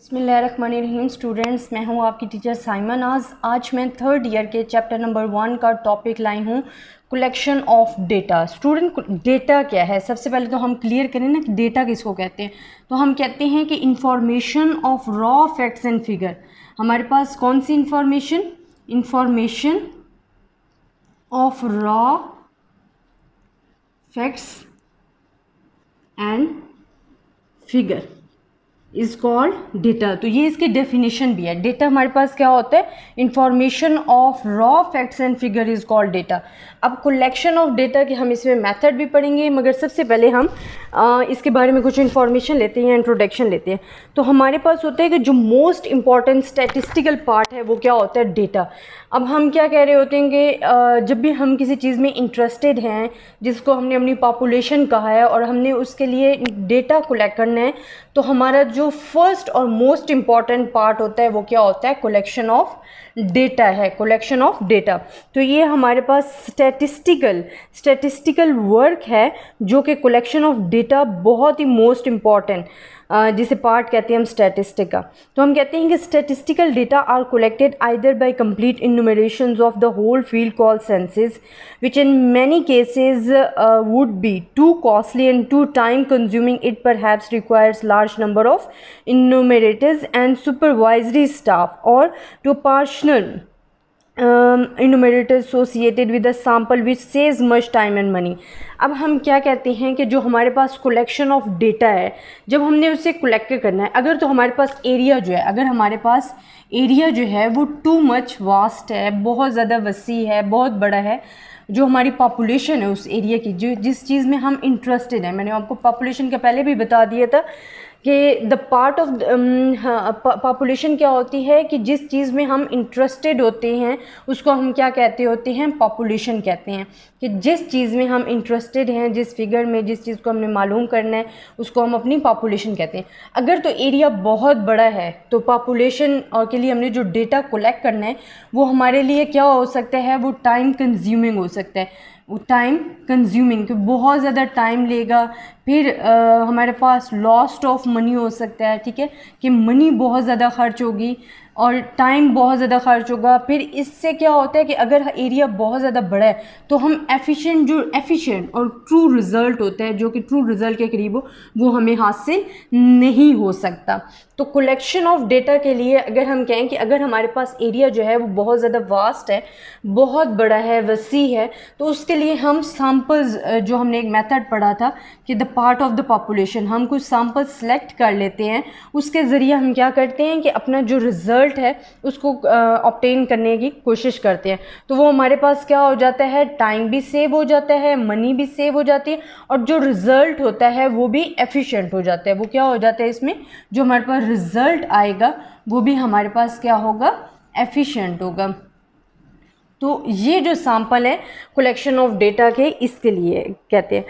बसमीम स्टूडेंट्स मैं हूं आपकी टीचर साइमन आज आज मैं थर्ड ईयर के चैप्टर नंबर वन का टॉपिक लाई हूं collection of data student data क्या है सबसे पहले तो हम क्लियर करें ना कि डेटा किसको कहते हैं तो हम कहते हैं कि information of raw facts and figure हमारे पास कौन सी information information of raw facts and figure is called data तो ये इसकी डेफिनेशन भी है डेटा हमारे पास क्या होता है information of raw facts and figure is called data अब कलेक्शन ऑफ डेटा के हम इसमें मेथड भी पढ़ेंगे मगर सबसे पहले हम आ, इसके बारे में कुछ इन्फॉर्मेशन लेते हैं इंट्रोडक्शन लेते हैं तो हमारे पास होता है कि जो मोस्ट इंपॉर्टेंट स्टेटिस्टिकल पार्ट है वो क्या होता है डेटा अब हम क्या कह रहे होते हैं कि जब भी हम किसी चीज़ में इंटरेस्टेड हैं जिसको हमने अपनी पॉपुलेशन कहा है और हमने उसके लिए डेटा कलेक्ट करना है तो हमारा जो जो फर्स्ट और मोस्ट इम्पॉर्टेंट पार्ट होता है वो क्या होता है कलेक्शन ऑफ डेटा है कलेक्शन ऑफ डेटा तो ये हमारे पास स्टैटिस्टिकल स्टैटिस्टिकल वर्क है जो कि कलेक्शन ऑफ डेटा बहुत ही मोस्ट इम्पॉर्टेंट जिसे पार्ट कहते हैं हम स्टेटिस्टिक का तो हम कहते हैं कि statistical data are collected either by complete enumeration of the whole field called census which in many cases would be too costly and too time consuming it perhaps requires large number of enumerators and supervisory staff और too personnel um, associated with a a which which much time and money अब हम क्या कहते हैं कि जो हमारे पास collection of data है जब हमने उसे कलेक्ट करना है अगर तो हमारे पास एरिया जो है अगर हमारे पास एरिया जो है वो टू मच वास्ट है बहुत ज़्यादा वसी है बहुत बड़ा है जो हमारी पॉपुलेशन है उस एरिया की जो जिस चीज़ में हम इंटरेस्टेड हैं मैंने आपको पॉपुलेशन का पहले भी बता दिया था कि द पार्ट ऑफ पॉपुलेशन क्या होती है कि जिस चीज़ में हम इंटरेस्टेड होते हैं उसको हम क्या कहते होते हैं पॉपुलेशन कहते हैं कि जिस चीज़ में हम इंटरेस्टेड हैं जिस फिगर में जिस चीज़ को हमने मालूम करना है उसको हम अपनी पॉपुलेशन कहते हैं अगर तो एरिया बहुत बड़ा है तो पॉपुलेशन और के लिए हमने जो डेटा कलेक्ट करना है वो हमारे लिए क्या हो सकता है वो टाइम कंज्यूमिंग हो सकता है वो टाइम कंज्यूमिंग क्योंकि बहुत ज़्यादा टाइम लेगा फिर आ, हमारे पास लॉस्ट ऑफ मनी हो सकता है ठीक है कि मनी बहुत ज़्यादा खर्च होगी और टाइम बहुत ज़्यादा खर्च होगा फिर इससे क्या होता है कि अगर एरिया बहुत ज़्यादा बड़ा है तो हम एफिशिएंट जो एफिशिएंट और ट्रू रिज़ल्ट होता है जो कि ट्रू रिज़ल्ट के करीब हो वो हमें हासिल नहीं हो सकता तो कलेक्शन ऑफ डेटा के लिए अगर हम कहें कि अगर हमारे पास एरिया जो है वो बहुत ज़्यादा वास्ट है बहुत बड़ा है वसी है तो उसके लिए हम सैम्पल्स जो हमने एक मेथड पढ़ा था कि the part of the population हम कुछ सैम्पल सेलेक्ट कर लेते हैं उसके ज़रिए हम क्या करते हैं कि अपना जो रिज़ल्ट रिज़ल्ट है उसको ऑप्टेन करने की कोशिश करते हैं तो वो हमारे पास क्या हो जाता है टाइम भी सेव हो जाता है मनी भी सेव हो जाती है और जो रिज़ल्ट होता है वो भी एफिशिएंट हो जाता है वो क्या हो जाता है इसमें जो हमारे पास रिज़ल्ट आएगा वो भी हमारे पास क्या होगा एफिशियंट होगा तो ये जो सैम्पल है कलेक्शन ऑफ डेटा के इसके लिए कहते हैं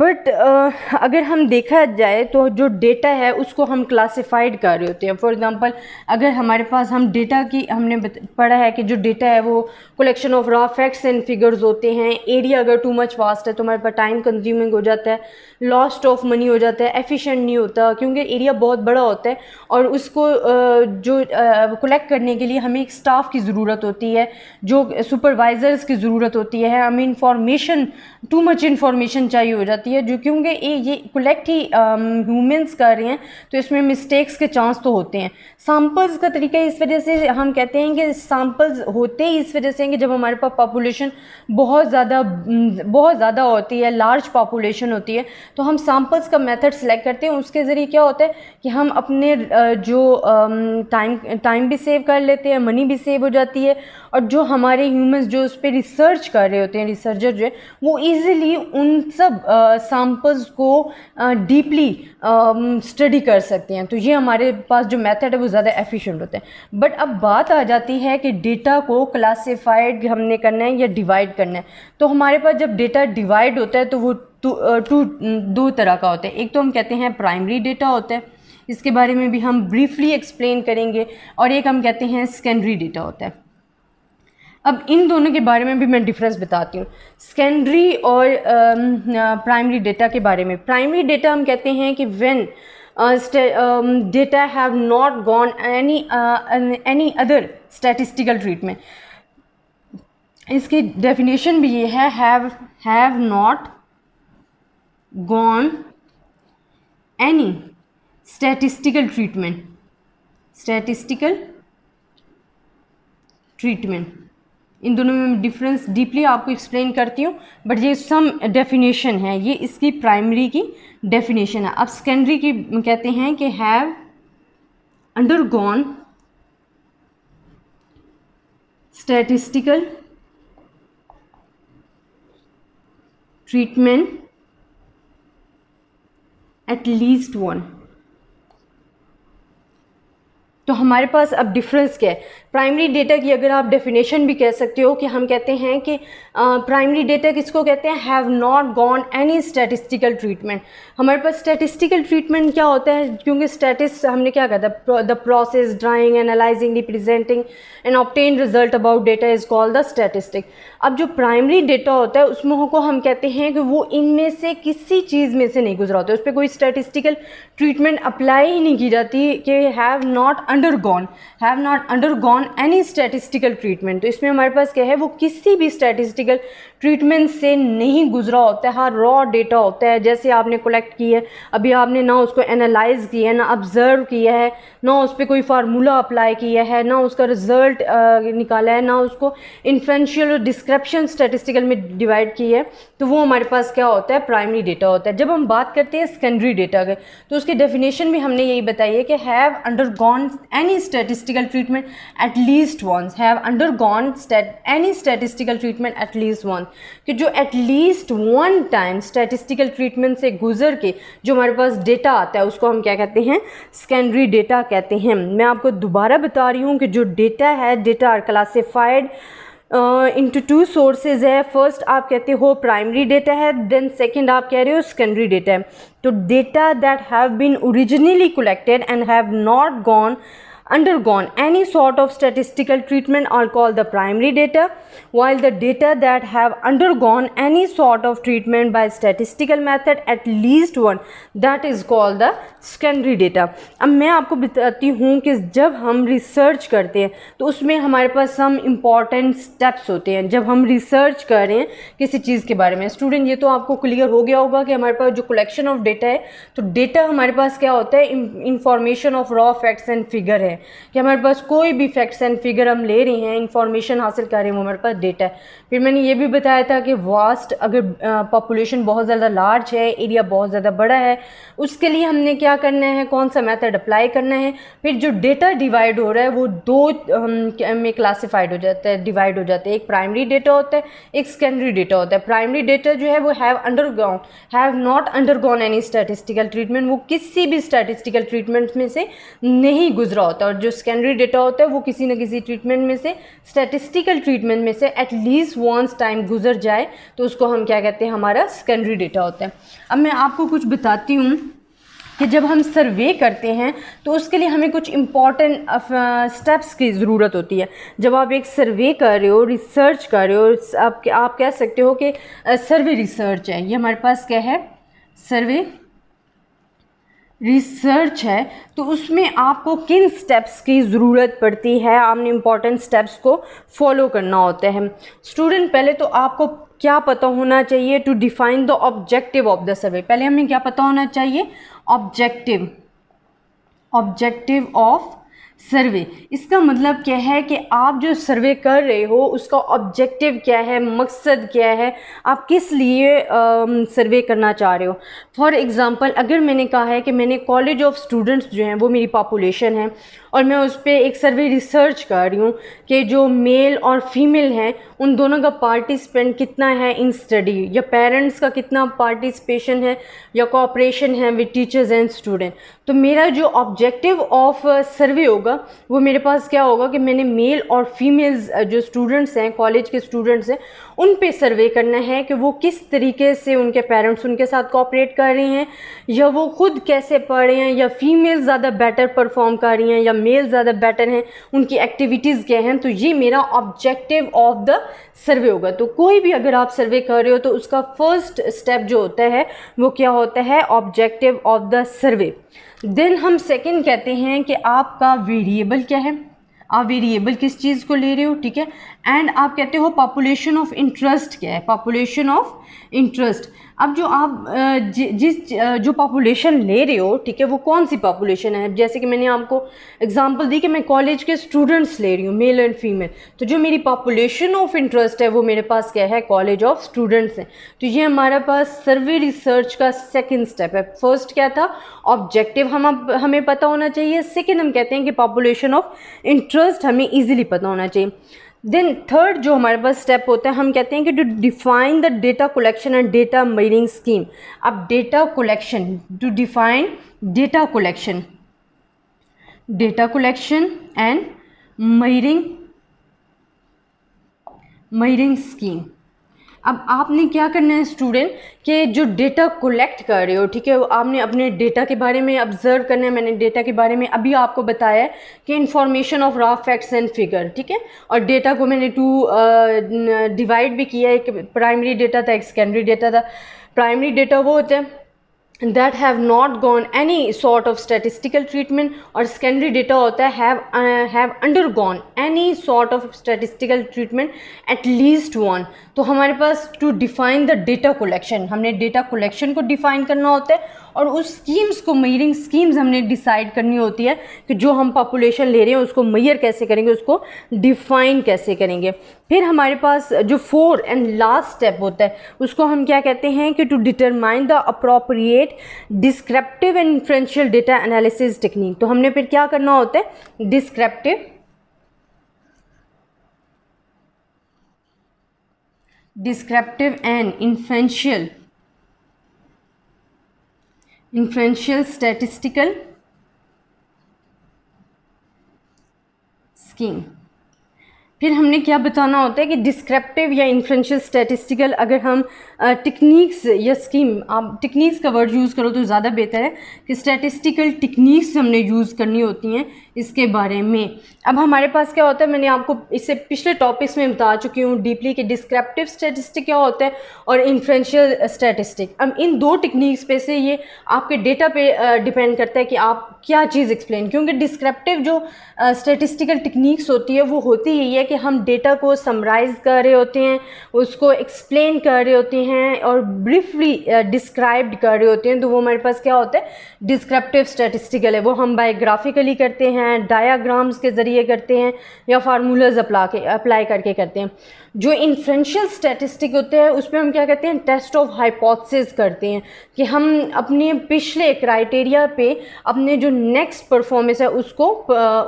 बट uh, अगर हम देखा जाए तो जो डेटा है उसको हम क्लासिफाइड कर रहे होते हैं फॉर एग्जांपल अगर हमारे पास हम डेटा की हमने पढ़ा है कि जो डेटा है वो collection of raw facts and figures होते हैं एरिया अगर टू मच वास्ट है तो हमारे पास टाइम कंज्यूमिंग हो जाता है लॉस्ट ऑफ मनी हो जाता है एफ़िशेंट नहीं होता क्योंकि एरिया बहुत बड़ा होता है और उसको uh, जो कलेक्ट uh, करने के लिए हमें एक स्टाफ की ज़रूरत होती है जो सुपरवाइज़र्स की ज़रूरत होती है हमें इंफॉर्मेशन टू मच इन्फॉर्मेशन चाहिए हो जाता है जाती है जो क्योंकि ये कलेक्ट ही ह्यूमंस um, कर रहे हैं तो इसमें मिस्टेक्स के चांस तो होते हैं सैम्पल्स का तरीका इस वजह से हम कहते हैं कि सैम्पल्स होते ही इस वजह से हैं कि जब हमारे पास पॉपुलेशन बहुत ज़्यादा बहुत ज़्यादा होती है लार्ज पॉपुलेशन होती है तो हम सैम्पल्स का मेथड सेलेक्ट करते हैं उसके ज़रिए क्या होता है कि हम अपने जो टाइम um, टाइम भी सेव कर लेते हैं मनी भी सेव हो जाती है और जो हमारे ह्यूमंस जो उस पर रिसर्च कर रहे होते हैं रिसर्चर जो है वो ईज़िली उन सब सैम्पल्स को डीपली स्टडी कर सकते हैं तो ये हमारे पास जो मेथड है वो ज़्यादा एफिशिएंट होते हैं बट अब बात आ जाती है कि डेटा को क्लासिफाइड हमने करना है या डिवाइड करना है तो हमारे पास जब डेटा डिवाइड होता है तो वो टू दो तरह का होता है एक तो हम कहते हैं प्राइमरी डेटा होता है इसके बारे में भी हम ब्रीफली एक्सप्लेन करेंगे और एक हम कहते हैं सेकेंडरी डेटा होता है अब इन दोनों के बारे में भी मैं डिफरेंस बताती हूँ सेकेंडरी और प्राइमरी um, डेटा uh, के बारे में प्राइमरी डेटा हम कहते हैं कि when data have not gone any any other statistical treatment इसकी डेफिनेशन भी ये है have have not gone any statistical treatment statistical treatment इन दोनों में डिफरेंस डीपली आपको एक्सप्लेन करती हूँ बट ये सम डेफिनेशन है ये इसकी प्राइमरी की डेफिनेशन है अब सेकेंडरी की कहते हैं कि have undergone statistical treatment at least one तो हमारे पास अब डिफरेंस क्या है प्राइमरी डेटा की अगर आप डेफिनेशन भी कह सकते हो कि हम कहते हैं कि प्राइमरी डेटा किसको कहते हैं have not gone any statistical treatment हमारे पास स्टैटिस्टिकल ट्रीटमेंट क्या होता है क्योंकि स्टैटिस हमने क्या कहा the process drawing analysing representing and obtain result about data is called the statistic अब जो प्राइमरी डेटा होता है उसमें को हम कहते हैं कि वो इनमें से किसी चीज़ में से नहीं गुजरा होता है उस पर कोई स्टैटिस्टिकल ट्रीटमेंट अप्लाई ही नहीं की जाती कि have not undergone have not undergone on any statistical treatment तो इसमें हमारे पास क्या है वो किसी भी स्टैटिस्टिकल ट्रीटमेंट से नहीं गुजरा होता है हर रॉ डेटा होता है जैसे आपने कलेक्ट की है अभी आपने ना उसको एनालाइज किया है ना ऑब्ज़र्व किया है ना उस पर कोई फार्मूला अप्लाई किया है ना उसका रिज़ल्ट निकाला है ना उसको इन्फ्लुशियल डिस्क्रिप्शन डिस्क्रप्शन स्टेटिस्टिकल में डिवाइड की है तो वो हमारे पास क्या होता है प्राइमरी डेटा होता है जब हम बात करते हैं सेकेंडरी डेटा के तो उसकी डेफिनेशन भी हमने यही बताई है कि have undergone any statistical treatment at least once have undergone any statistical treatment at least once कि जो at least one time statistical treatment से गुजर के जो हमारे पास डेटा आता है उसको हम क्या कहते हैं सेकेंडरी डेटा कहते हैं मैं आपको दोबारा बता रही हूँ कि जो डेटा है data are classified into two sources है फर्स्ट आप कहते हो प्राइमरी डेटा है देन सेकेंड आप कह रहे हो सेकेंडरी डेटा है तो data that have been originally collected and have not gone undergone any sort of statistical treatment are called the primary data while the data that have undergone any sort of treatment by statistical method at least one that is called the secondary data ab main aapko batati hu ki jab hum research karte hain to usme hamare paas some important steps hote hain jab hum research kar rahe hain kisi cheez ke bare mein student ye to aapko clear ho gaya hoga ki hamare paas jo collection of data hai to data hamare paas kya hota hai information of raw facts and figure hai कि हमारे पास कोई भी facts and figure हम ले रहे हैं information हासिल कर रहे हैं वो हमारे पास डेटा है फिर मैंने ये भी बताया था कि वास्ट अगर पॉपुलेशन बहुत ज़्यादा लार्ज है एरिया बहुत ज़्यादा बड़ा है उसके लिए हमने क्या करना है कौन सा मैथड अप्लाई करना है फिर जो डेटा डिवाइड हो रहा है वो दो में क्लासीफाइड हो जाता है डिवाइड हो जाता है एक प्राइमरी डेटा होता है एक सेकेंडरी डेटा होता है प्राइमरी डेटा जो है वो have underground have not undergone any statistical treatment वो किसी भी स्टैटिस्टिकल ट्रीटमेंट में से नहीं गुजरा होता और जो सेकेंडरी डेटा होता है वो किसी न किसी ट्रीटमेंट में से स्टेटिस्टिकल ट्रीटमेंट में से एटलीस्ट वंस टाइम गुजर जाए तो उसको हम क्या कहते हैं हमारा सेकेंडरी डेटा होता है अब मैं आपको कुछ बताती हूँ कि जब हम सर्वे करते हैं तो उसके लिए हमें कुछ इम्पॉर्टेंट स्टेप्स की ज़रूरत होती है जब आप एक सर्वे कर रहे हो रिसर्च कर रहे हो आप आप कह सकते हो कि सर्वे रिसर्च है ये हमारे पास क्या है सर्वे रिसर्च है तो उसमें आपको किन स्टेप्स की ज़रूरत पड़ती है आपने इम्पॉर्टेंट स्टेप्स को फॉलो करना होता है स्टूडेंट पहले तो आपको क्या पता होना चाहिए to define the objective of the survey पहले हमें क्या पता होना चाहिए ऑब्जेक्टिव ऑब्जेक्टिव ऑफ सर्वे इसका मतलब क्या है कि आप जो सर्वे कर रहे हो उसका ऑब्जेक्टिव क्या है मकसद क्या है आप किस लिए सर्वे करना चाह रहे हो फॉर एग्ज़ाम्पल अगर मैंने कहा है कि मैंने कॉलेज ऑफ स्टूडेंट्स जो हैं वो मेरी पॉपुलेशन है और मैं उस पर एक सर्वे रिसर्च कर रही हूँ कि जो मेल और फीमेल हैं उन दोनों का पार्टिसिपेंट कितना है इन स्टडी या पेरेंट्स का कितना पार्टिसिपेशन है या कॉपरेशन है विद टीचर्स एंड स्टूडेंट तो मेरा जो ऑब्जेक्टिव ऑफ सर्वे होगा होगा वो मेरे पास क्या होगा कि मैंने मेल और फीमेल्स जो स्टूडेंट्स हैं कॉलेज के स्टूडेंट्स हैं उन पे सर्वे करना है कि वो किस तरीके से उनके पेरेंट्स उनके साथ कॉपरेट कर रहे हैं या वो खुद कैसे पढ़ रहे हैं या फीमेल ज़्यादा बेटर परफॉर्म कर रही हैं या मेल ज़्यादा बेटर हैं उनकी एक्टिविटीज़ क्या हैं तो ये मेरा ऑब्जेक्टिव ऑफ द सर्वे होगा तो कोई भी अगर आप सर्वे कर रहे हो तो उसका फर्स्ट स्टेप जो होता है वो क्या होता है objective of the survey then हम सेकेंड कहते हैं कि आपका वेरिएबल क्या है आप वेरिएबल किस चीज़ को ले रहे हो ठीक है एंड आप कहते हो पॉपुलेशन ऑफ इंटरेस्ट क्या है पॉपुलेशन ऑफ इंटरेस्ट अब जो आप जिस जो पॉपुलेशन ले रहे हो ठीक है वो कौन सी पॉपुलेशन है जैसे कि मैंने आपको एग्जांपल दी कि मैं कॉलेज के स्टूडेंट्स ले रही हूँ मेल एंड फीमेल तो जो मेरी पॉपुलेशन ऑफ इंटरेस्ट है वो मेरे पास क्या है कॉलेज ऑफ स्टूडेंट्स हैं तो ये हमारे पास सर्वे रिसर्च का सेकेंड स्टेप है फर्स्ट क्या था ऑब्जेक्टिव हम हमें पता होना चाहिए सेकेंड हम कहते हैं कि पॉपुलेशन ऑफ इंटरेस्ट हमें ईजिली पता होना चाहिए देन थर्ड जो हमारे पास स्टेप होता है हम कहते हैं कि to define the data collection and data mining scheme अब data collection to define data collection data collection and mining mining scheme अब आपने क्या करना है स्टूडेंट कि जो डेटा कलेक्ट कर रहे हो ठीक है आपने अपने डेटा के बारे में ऑब्जर्व करना है मैंने डेटा के बारे में अभी आपको बताया है कि information of raw facts and figure ठीक है और डेटा को मैंने टू डिवाइड भी किया है एक प्राइमरी डेटा था एक सेकेंडरी डेटा था प्राइमरी डेटा वो होता है that have not gone any sort of statistical treatment और सेकेंडरी डेटा होता have undergone any sort of statistical treatment at least one तो हमारे पास to define the data collection हमने डेटा कोलेक्शन को डिफाइन करना होता है और उस स्कीम्स को मयरिंग स्कीम्स हमने डिसाइड करनी होती है कि जो हम पॉपुलेशन ले रहे हैं उसको मैयर कैसे करेंगे उसको डिफाइन कैसे करेंगे फिर हमारे पास जो फोर एंड लास्ट स्टेप होता है उसको हम क्या कहते हैं कि to determine the appropriate descriptive and inferential data analysis technique तो हमने फिर क्या करना होता है descriptive descriptive and inferential inferential statistical scheme. फिर हमने क्या बताना होता है कि डिस्क्रिप्टिव या इन्फ्लुएंशियल स्टैटिस्टिकल अगर हम टेक्निक्स या स्कीम आप टेक्निक्स का वर्ड यूज़ करो तो ज़्यादा बेहतर है कि स्टैटिस्टिकल टेक्निक्स हमने यूज़ करनी होती हैं इसके बारे में अब हमारे पास क्या होता है मैंने आपको इससे पिछले टॉपिक्स में बता चुकी हूँ डीपली कि डिस्क्रिप्टिव स्टैटिस्टिक क्या होता है और इन्फ्लुएंशियल स्टैटिस्टिक अब इन दो टेक्निक्स पे से ये आपके डेटा पे डिपेंड करता है कि आप क्या चीज़ एक्सप्लेन क्योंकि डिस्क्रिप्टिव जो स्टैटिस्टिकल टेक्निक्स होती है वो होती यही है कि कि हम डेटा को समराइज़ कर रहे होते हैं उसको एक्सप्लेन कर रहे होते हैं और ब्रीफली डिस्क्राइब्ड uh, कर रहे होते हैं तो वो हमारे पास क्या होता है डिस्क्रिप्टिव स्टैटिस्टिकल है वो हम बायोग्राफिकली करते हैं डायाग्राम्स के ज़रिए करते हैं या फार्मूलाज अप्ला के अप्लाई करके करते हैं जो इन्फ्रेंशियल स्टैटिस्टिक होते हैं उस पर हम क्या करते हैं टेस्ट ऑफ हाइपोथेसिस करते हैं कि हम अपने पिछले क्राइटेरिया पे अपने जो नेक्स्ट परफॉर्मेंस है उसको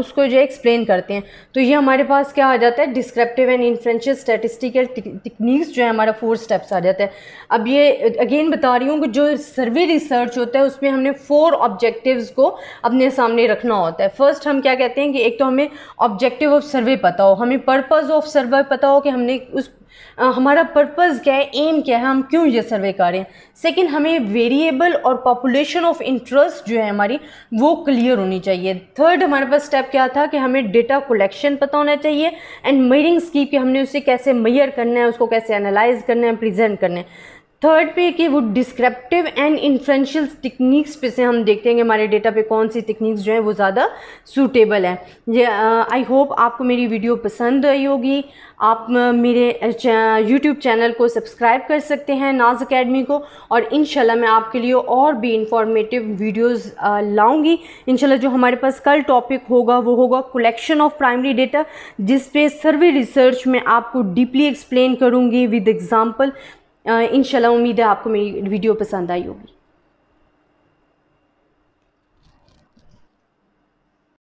उसको जो एक्सप्लेन करते हैं तो ये हमारे पास क्या आ जाता है descriptive and inferential statistical techniques जो है हमारा फोर स्टेप्स आ जाता है अब ये अगेन बता रही हूँ कि जो सर्वे रिसर्च होता है उसमें हमने फोर ऑब्जेक्टिव को अपने सामने रखना होता है फर्स्ट हम क्या कहते हैं कि एक तो हमें ऑब्जेक्टिव ऑफ सर्वे पता हो हमें पर्पज़ ऑफ सर्वे पता हो कि हमने हमने उस आ, हमारा पर्पज़ क्या है एम क्या है हम क्यों ये सर्वे कर रहे हैं सेकेंड हमें वेरिएबल और पॉपुलेशन ऑफ इंटरेस्ट जो है हमारी वो क्लियर होनी चाहिए थर्ड हमारे पास स्टेप क्या था कि हमें डेटा कलेक्शन पता होना चाहिए एंड मेयरिंग स्कीप कि हमने उसे कैसे मैयर करना है उसको कैसे एनालाइज करना है प्रजेंट करना है थर्ड पे कि वो डिस्क्रिप्टिव एंड इन्फ्लुएंशियल टेक्निक्स पे से हम देखते हैं कि हमारे डेटा पे कौन सी टेक्निक्स जो है वो ज़्यादा सूटेबल है आई होप आपको मेरी वीडियो पसंद आई होगी आप मेरे यूट्यूब चैनल को सब्सक्राइब कर सकते हैं नाज अकेडमी को और इन मैं आपके लिए और भी इंफॉर्मेटिव वीडियोस लाऊंगी इन जो हमारे पास कल टॉपिक होगा वो होगा कलेक्शन ऑफ प्राइमरी डेटा जिस पे सर्वे रिसर्च में आपको डीपली एक्सप्लेन करूँगी विद एग्जाम्पल इन उम्मीद है आपको मेरी वीडियो पसंद आई होगी